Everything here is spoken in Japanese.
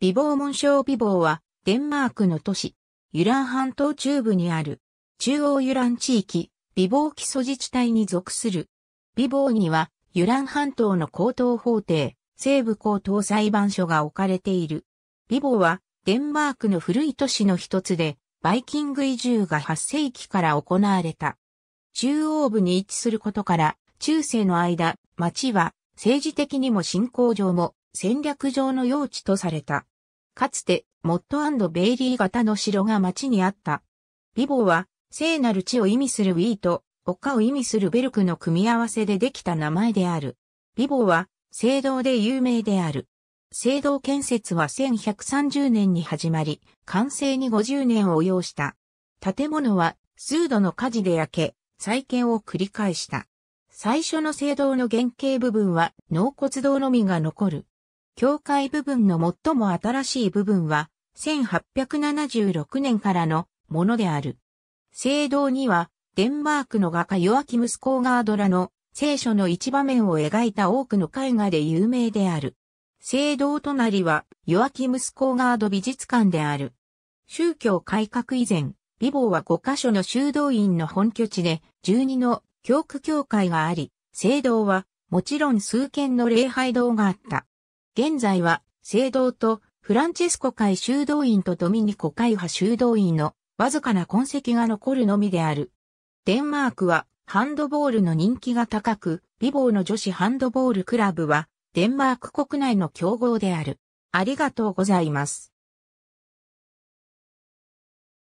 美貌紋章美貌は、デンマークの都市、ユラン半島中部にある、中央ユラン地域、美貌基礎自治体に属する。美貌には、ユラン半島の高等法廷、西部高等裁判所が置かれている。美貌は、デンマークの古い都市の一つで、バイキング移住が8世紀から行われた。中央部に位置することから、中世の間、町は、政治的にも信仰上も、戦略上の用地とされた。かつて、モッドベイリー型の城が町にあった。ビボーは、聖なる地を意味するウィーと、丘を意味するベルクの組み合わせでできた名前である。ビボーは、聖堂で有名である。聖堂建設は1130年に始まり、完成に50年を要した。建物は、数度の火事で焼け、再建を繰り返した。最初の聖堂の原型部分は、納骨堂のみが残る。教会部分の最も新しい部分は、1876年からのものである。聖堂には、デンマークの画家ヨアキムスコーガードラの聖書の一場面を描いた多くの絵画で有名である。聖堂隣はヨアキムスコーガード美術館である。宗教改革以前、美貌は5カ所の修道院の本拠地で12の教区教会があり、聖堂はもちろん数件の礼拝堂があった。現在は、聖堂とフランチェスコ会修道院とドミニコ会派修道院のわずかな痕跡が残るのみである。デンマークはハンドボールの人気が高く、美貌の女子ハンドボールクラブはデンマーク国内の競合である。ありがとうございます。